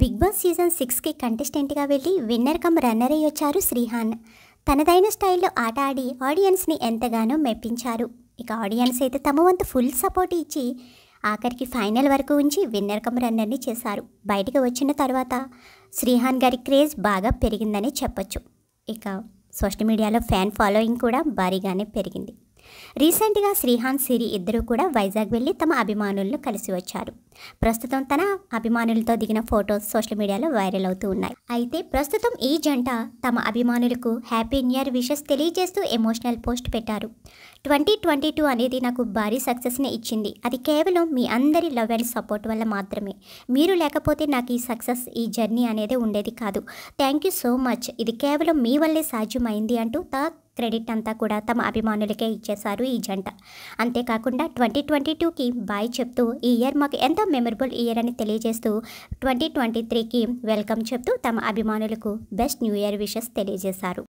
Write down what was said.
big boss season సిక్స్కి కంటెస్టెంట్గా వెళ్ళి winner come runner అయ్యి వచ్చారు శ్రీహాన్ తనదైన స్టైల్లో ఆట ఆడి ఆడియన్స్ని ఎంతగానో మెప్పించారు ఇక ఆడియన్స్ అయితే తమ వంతు ఫుల్ సపోర్ట్ ఇచ్చి ఆఖరికి ఫైనల్ వరకు ఉంచి విన్నర్ కమ్ రన్నర్ని చేశారు బయటకు వచ్చిన తర్వాత శ్రీహాన్ గారి క్రేజ్ బాగా పెరిగిందని చెప్పొచ్చు ఇక సోషల్ మీడియాలో ఫ్యాన్ ఫాలోయింగ్ కూడా భారీగానే పెరిగింది రీసెంట్గా శ్రీహాన్ సిరి ఇద్దరూ కూడా వైజాగ్ వెళ్ళి తమ అభిమానులను కలిసి వచ్చారు ప్రస్తుతం తన అభిమానులతో దిగిన ఫొటోస్ సోషల్ మీడియాలో వైరల్ అవుతూ ఉన్నాయి అయితే ప్రస్తుతం ఈ జంట తమ అభిమానులకు హ్యాపీ న్యూ ఇయర్ విషెస్ తెలియజేస్తూ ఎమోషనల్ పోస్ట్ పెట్టారు ట్వంటీ ట్వంటీ టూ అనేది నాకు భారీ సక్సెస్ని ఇచ్చింది అది కేవలం మీ అందరి లవ్ అండ్ సపోర్ట్ వల్ల మాత్రమే మీరు లేకపోతే నాకు ఈ సక్సెస్ ఈ జర్నీ అనేది ఉండేది కాదు థ్యాంక్ యూ సో మచ్ ఇది కేవలం మీ వల్లే సాధ్యమైంది అంటూ తా క్రెడిట్ అంతా కూడా తమ అభిమానులకే ఇచ్చేశారు ఈ జంట అంతేకాకుండా ట్వంటీ ట్వంటీ టూకి బాయ్ చెప్తూ ఈ ఇయర్ మాకు ఎంతో మెమరబుల్ ఇయర్ అని తెలియజేస్తూ ట్వంటీ ట్వంటీ త్రీకి వెల్కమ్ చెప్తూ తమ అభిమానులకు బెస్ట్ న్యూ ఇయర్ విషెస్ తెలియజేశారు